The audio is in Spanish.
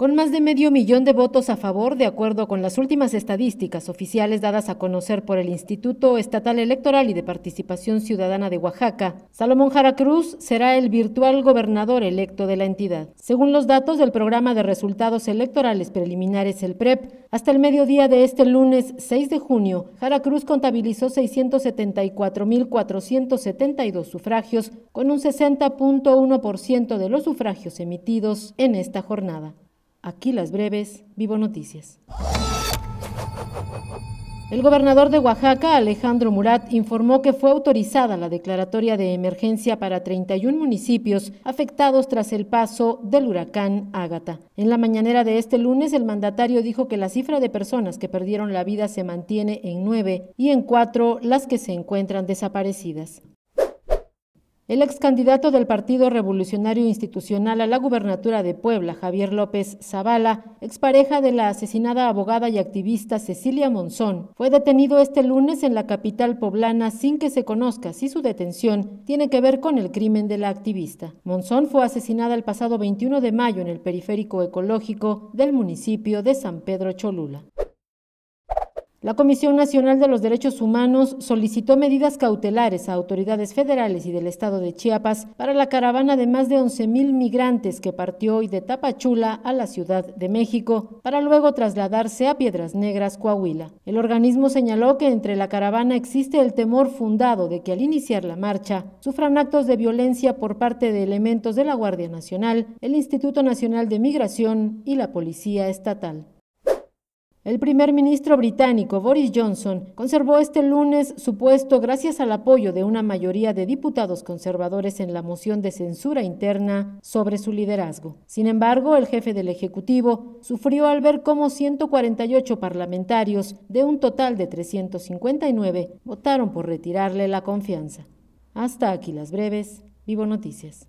Con más de medio millón de votos a favor, de acuerdo con las últimas estadísticas oficiales dadas a conocer por el Instituto Estatal Electoral y de Participación Ciudadana de Oaxaca, Salomón Jara Cruz será el virtual gobernador electo de la entidad. Según los datos del Programa de Resultados Electorales Preliminares, el PREP, e hasta el mediodía de este lunes 6 de junio, Jara Cruz contabilizó 674.472 sufragios, con un 60.1% de los sufragios emitidos en esta jornada. Aquí las breves, Vivo Noticias. El gobernador de Oaxaca, Alejandro Murat, informó que fue autorizada la declaratoria de emergencia para 31 municipios afectados tras el paso del huracán Ágata. En la mañanera de este lunes, el mandatario dijo que la cifra de personas que perdieron la vida se mantiene en nueve y en cuatro las que se encuentran desaparecidas. El ex candidato del Partido Revolucionario Institucional a la gubernatura de Puebla, Javier López Zavala, expareja de la asesinada abogada y activista Cecilia Monzón, fue detenido este lunes en la capital poblana sin que se conozca si su detención tiene que ver con el crimen de la activista. Monzón fue asesinada el pasado 21 de mayo en el periférico ecológico del municipio de San Pedro Cholula. La Comisión Nacional de los Derechos Humanos solicitó medidas cautelares a autoridades federales y del estado de Chiapas para la caravana de más de 11.000 migrantes que partió hoy de Tapachula a la Ciudad de México para luego trasladarse a Piedras Negras, Coahuila. El organismo señaló que entre la caravana existe el temor fundado de que al iniciar la marcha sufran actos de violencia por parte de elementos de la Guardia Nacional, el Instituto Nacional de Migración y la Policía Estatal. El primer ministro británico Boris Johnson conservó este lunes su puesto gracias al apoyo de una mayoría de diputados conservadores en la moción de censura interna sobre su liderazgo. Sin embargo, el jefe del Ejecutivo sufrió al ver cómo 148 parlamentarios de un total de 359 votaron por retirarle la confianza. Hasta aquí las breves. Vivo Noticias.